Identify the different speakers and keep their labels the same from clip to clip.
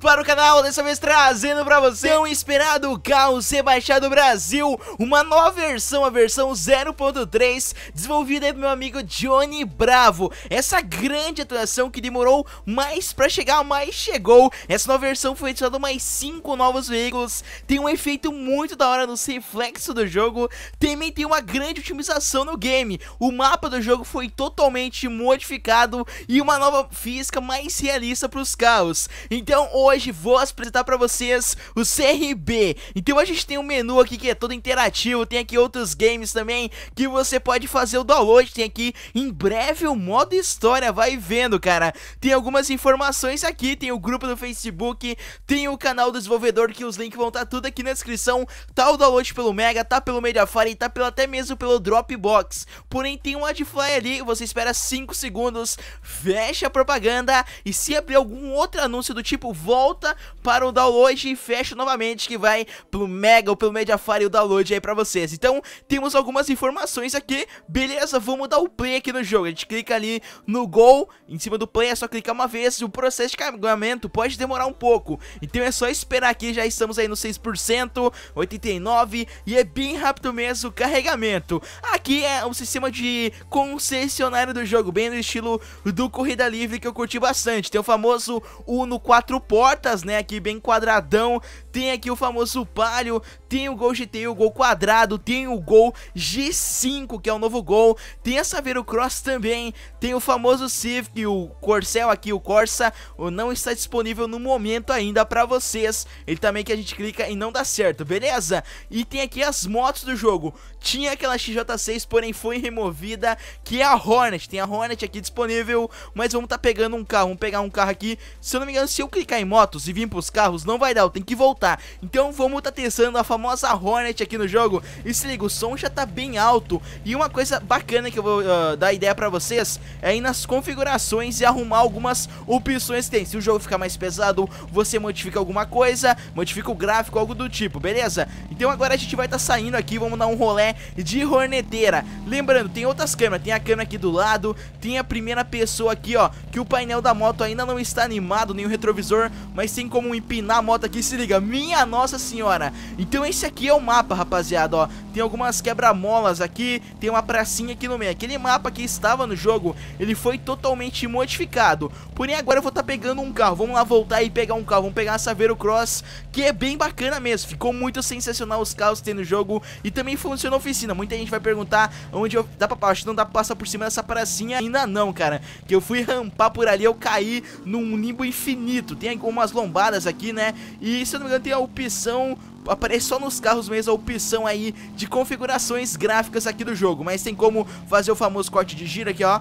Speaker 1: para o canal, dessa vez trazendo para você o esperado carro rebaixado Brasil, uma nova versão, a versão 0.3, desenvolvida pelo meu amigo Johnny Bravo. Essa grande atuação que demorou mais para chegar, mas chegou. Essa nova versão foi adicionada mais 5 novos veículos, tem um efeito muito da hora no reflexo do jogo, também tem uma grande otimização no game. O mapa do jogo foi totalmente modificado e uma nova física mais realista para os carros. Então então hoje vou apresentar para vocês o CRB. Então a gente tem um menu aqui que é todo interativo, tem aqui outros games também que você pode fazer o download, tem aqui em breve o modo história, vai vendo, cara. Tem algumas informações aqui, tem o grupo do Facebook, tem o canal do desenvolvedor que os links vão estar tá tudo aqui na descrição. Tá o download pelo Mega, tá pelo Mediafire, tá pelo, até mesmo pelo Dropbox. Porém tem um Adfly ali, você espera 5 segundos, fecha a propaganda e se abrir algum outro anúncio do tipo volta para o download e fecha novamente que vai pro Mega ou pelo Mediafire o download aí pra vocês. Então temos algumas informações aqui, beleza? Vamos dar o play aqui no jogo. A gente clica ali no gol, em cima do play é só clicar uma vez e o processo de carregamento pode demorar um pouco. Então é só esperar aqui, já estamos aí no 6%, 89% e é bem rápido mesmo o carregamento. Aqui é um sistema de concessionário do jogo, bem no estilo do Corrida Livre que eu curti bastante. Tem o famoso Uno 4 portas, né, aqui bem quadradão, tem aqui o famoso palio, tem o gol GT, o gol quadrado, tem o gol G5, que é o novo gol, tem a Saveiro Cross também, tem o famoso Civic, o Corcel aqui, o Corsa, não está disponível no momento ainda pra vocês, ele também que a gente clica e não dá certo, beleza? E tem aqui as motos do jogo, tinha aquela XJ6, porém foi removida, que é a Hornet, tem a Hornet aqui disponível, mas vamos tá pegando um carro, vamos pegar um carro aqui, se eu não me engano, se eu clicar ficar em motos e vir pros carros não vai dar, eu tenho que voltar. Então vamos tá testando a famosa Hornet aqui no jogo. E se liga, o som já tá bem alto. E uma coisa bacana que eu vou uh, dar ideia pra vocês é ir nas configurações e arrumar algumas opções que tem. Se o jogo ficar mais pesado, você modifica alguma coisa, modifica o gráfico, algo do tipo, beleza? Então agora a gente vai estar tá saindo aqui, vamos dar um rolé de horneteira. Lembrando, tem outras câmeras, tem a câmera aqui do lado, tem a primeira pessoa aqui, ó, que o painel da moto ainda não está animado, nem o retrovisor motor, mas tem como empinar a moto aqui, se liga, minha nossa senhora. Então esse aqui é o mapa, rapaziada, ó. Tem algumas quebra-molas aqui, tem uma pracinha aqui no meio. Aquele mapa que estava no jogo, ele foi totalmente modificado. Porém, agora eu vou estar tá pegando um carro. Vamos lá voltar e pegar um carro. Vamos pegar a Saveiro Cross, que é bem bacana mesmo. Ficou muito sensacional os carros que tem no jogo e também funciona a oficina. Muita gente vai perguntar onde eu... Dá pra... Acho que não dá pra passar por cima dessa pracinha. Ainda não, cara. Que eu fui rampar por ali, eu caí num limbo infinito. Tem tem algumas lombadas aqui, né? E se eu não me engano tem a opção aparece só nos carros mesmo a opção aí de configurações gráficas aqui do jogo, mas tem como fazer o famoso corte de giro aqui, ó.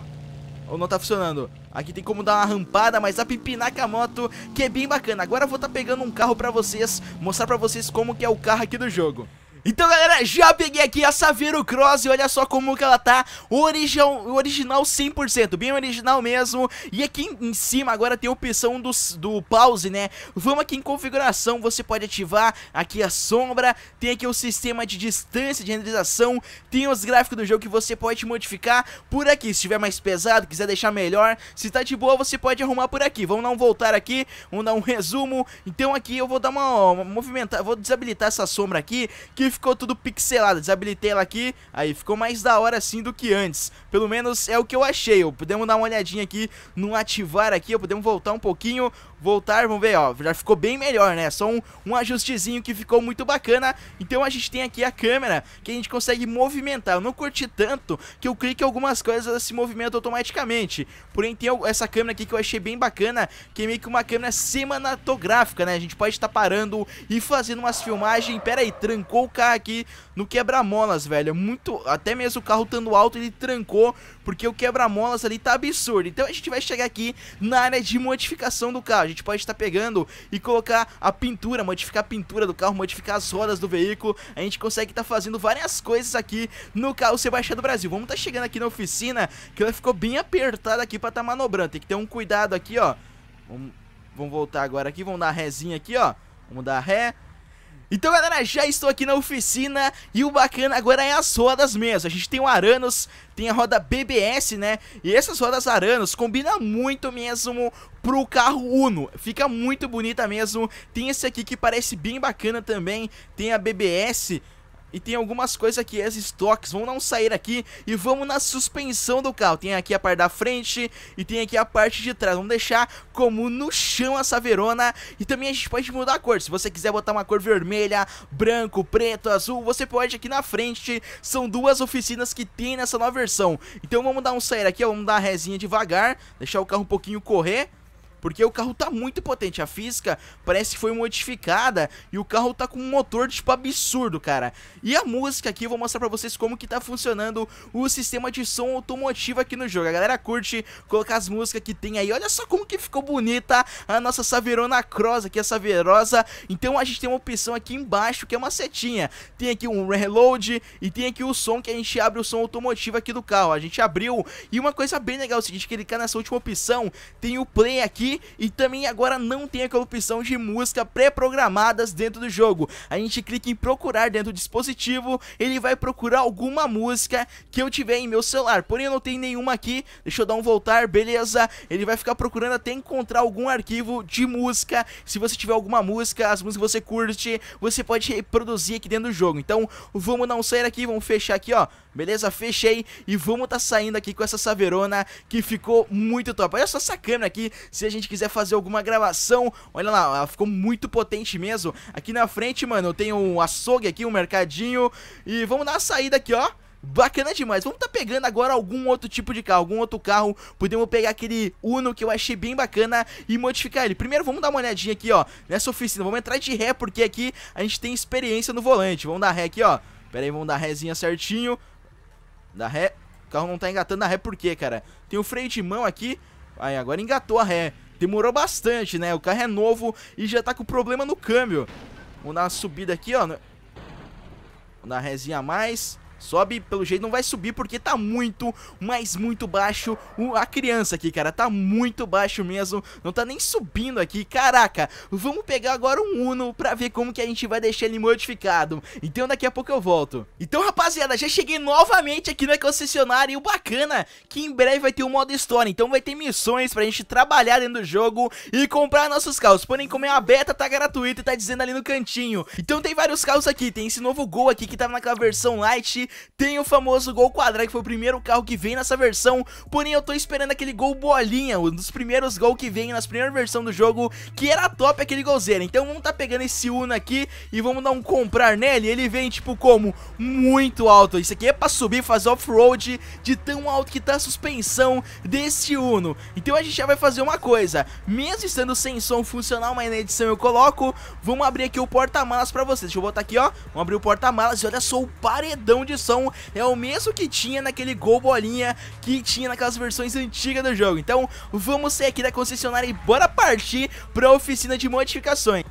Speaker 1: Ou não tá funcionando? Aqui tem como dar uma rampada, mas a pipinar com a moto, que é bem bacana. Agora eu vou estar tá pegando um carro pra vocês, mostrar pra vocês como que é o carro aqui do jogo. Então, galera, já peguei aqui a Saveiro Cross e olha só como que ela tá original, original 100%, bem original mesmo. E aqui em cima agora tem a opção do, do pause, né? Vamos aqui em configuração, você pode ativar aqui a sombra, tem aqui o sistema de distância de renderização, tem os gráficos do jogo que você pode modificar por aqui. Se estiver mais pesado, quiser deixar melhor, se tá de boa, você pode arrumar por aqui. Vamos dar um voltar aqui, vamos dar um resumo. Então aqui eu vou dar uma, uma movimentar, vou desabilitar essa sombra aqui, que ficou tudo pixelado. Desabilitei ela aqui, aí ficou mais da hora assim do que antes. Pelo menos é o que eu achei, Podemos dar uma olhadinha aqui no ativar aqui, Podemos voltar um pouquinho, voltar, vamos ver, ó. Já ficou bem melhor, né? Só um, um ajustezinho que ficou muito bacana. Então a gente tem aqui a câmera que a gente consegue movimentar. Eu não curti tanto que eu clique algumas coisas elas se movimentam automaticamente. Porém, tem essa câmera aqui que eu achei bem bacana, que é meio que uma câmera cinematográfica, né? A gente pode estar parando e fazendo umas filmagens. Pera aí, trancou o aqui no quebra-molas, velho. É muito, até mesmo o carro estando alto, ele trancou, porque o quebra-molas ali tá absurdo. Então a gente vai chegar aqui na área de modificação do carro. A gente pode estar tá pegando e colocar a pintura, modificar a pintura do carro, modificar as rodas do veículo. A gente consegue estar tá fazendo várias coisas aqui no carro Sebastião do Brasil. Vamos estar tá chegando aqui na oficina, que ela ficou bem apertada aqui pra estar tá manobrando. Tem que ter um cuidado aqui, ó. Vamos, vamos voltar agora aqui, vamos dar a rézinha aqui, ó. Vamos dar ré. Então galera, já estou aqui na oficina e o bacana agora é as rodas mesmo A gente tem o Aranos, tem a roda BBS, né? E essas rodas Aranos combinam muito mesmo pro carro Uno Fica muito bonita mesmo Tem esse aqui que parece bem bacana também Tem a BBS e tem algumas coisas aqui, esses estoques Vamos não sair aqui e vamos na suspensão do carro Tem aqui a parte da frente e tem aqui a parte de trás Vamos deixar como no chão essa Verona E também a gente pode mudar a cor Se você quiser botar uma cor vermelha, branco, preto, azul Você pode aqui na frente São duas oficinas que tem nessa nova versão Então vamos dar um sair aqui, vamos dar a resinha devagar Deixar o carro um pouquinho correr porque o carro tá muito potente, a física parece que foi modificada e o carro tá com um motor tipo absurdo, cara. E a música aqui, eu vou mostrar pra vocês como que tá funcionando o sistema de som automotivo aqui no jogo. A galera curte colocar as músicas que tem aí, olha só como que ficou bonita a nossa Saverona Cross aqui, a Saverosa. Então a gente tem uma opção aqui embaixo que é uma setinha, tem aqui um reload e tem aqui o som que a gente abre o som automotivo aqui do carro. A gente abriu e uma coisa bem legal, é se a gente clicar nessa última opção, tem o play aqui e também agora não tem aquela opção de música pré-programadas dentro do jogo. A gente clica em procurar dentro do dispositivo, ele vai procurar alguma música que eu tiver em meu celular, porém eu não tenho nenhuma aqui, deixa eu dar um voltar, beleza, ele vai ficar procurando até encontrar algum arquivo de música, se você tiver alguma música, as músicas que você curte, você pode reproduzir aqui dentro do jogo, então vamos não sair aqui, vamos fechar aqui ó, beleza, fechei e vamos tá saindo aqui com essa saverona que ficou muito top, olha só essa câmera aqui, se a gente gente quiser fazer alguma gravação, olha lá, ela ficou muito potente mesmo. Aqui na frente, mano, eu tenho um açougue aqui, um mercadinho. E vamos dar a saída aqui, ó. Bacana demais, vamos tá pegando agora algum outro tipo de carro, algum outro carro Podemos pegar aquele Uno que eu achei bem bacana e modificar ele Primeiro vamos dar uma olhadinha aqui, ó, nessa oficina Vamos entrar de ré porque aqui a gente tem experiência no volante Vamos dar ré aqui, ó Pera aí, vamos dar rézinha certinho Dar ré, o carro não tá engatando a ré por quê, cara? Tem o freio de mão aqui Aí, agora engatou a ré Demorou bastante, né? O carro é novo e já tá com problema no câmbio. Vamos dar uma subida aqui, ó. Vamos dar uma resinha a mais. Sobe, pelo jeito não vai subir porque tá muito, mas muito baixo a criança aqui, cara. Tá muito baixo mesmo, não tá nem subindo aqui. Caraca, vamos pegar agora um Uno pra ver como que a gente vai deixar ele modificado. Então daqui a pouco eu volto. Então, rapaziada, já cheguei novamente aqui na concessionária e o bacana é que em breve vai ter o um modo história. Então vai ter missões pra gente trabalhar dentro do jogo e comprar nossos carros. Porém, como é a beta, tá gratuito e tá dizendo ali no cantinho. Então tem vários carros aqui, tem esse novo Gol aqui que tava naquela versão light tem o famoso Gol Quadrado, que foi o primeiro carro que vem nessa versão. Porém, eu tô esperando aquele Gol Bolinha, um dos primeiros Gol que vem nas primeiras versões do jogo, que era top aquele golzeiro. Então vamos tá pegando esse Uno aqui e vamos dar um comprar nele. Ele vem, tipo, como? Muito alto. Isso aqui é pra subir, fazer off-road de tão alto que tá a suspensão desse Uno. Então a gente já vai fazer uma coisa. Mesmo estando sem som funcional, mas na edição eu coloco, vamos abrir aqui o porta-malas pra vocês. Deixa eu botar aqui, ó. Vamos abrir o porta-malas e olha só o paredão de é o mesmo que tinha naquele gol bolinha que tinha naquelas versões antigas do jogo. Então vamos sair aqui da concessionária e bora partir para a oficina de modificações.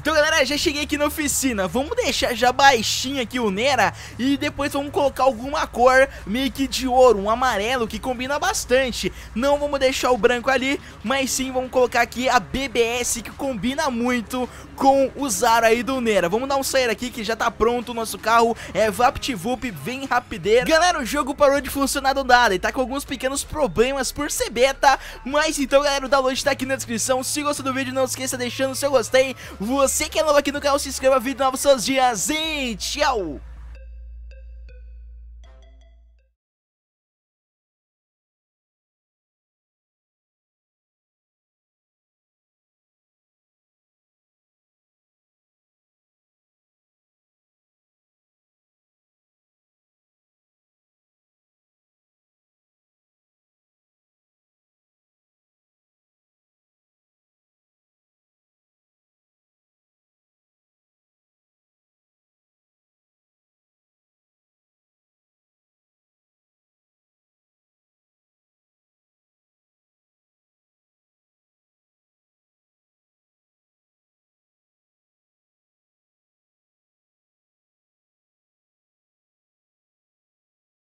Speaker 1: Então, galera, já cheguei aqui na oficina. Vamos deixar já baixinho aqui o Nera e depois vamos colocar alguma cor meio que de ouro, um amarelo que combina bastante. Não vamos deixar o branco ali, mas sim vamos colocar aqui a BBS que combina muito com o Zaro aí do Nera. Vamos dar um sair aqui que já tá pronto o nosso carro. É VaptVup, vem rapideira. Galera, o jogo parou de funcionar do nada e tá com alguns pequenos problemas por ser beta. Mas então, galera, o download tá aqui na descrição. Se gostou do vídeo, não esqueça deixando o seu gostei você que é novo aqui no canal, se inscreva, vídeo novos seus dias e tchau!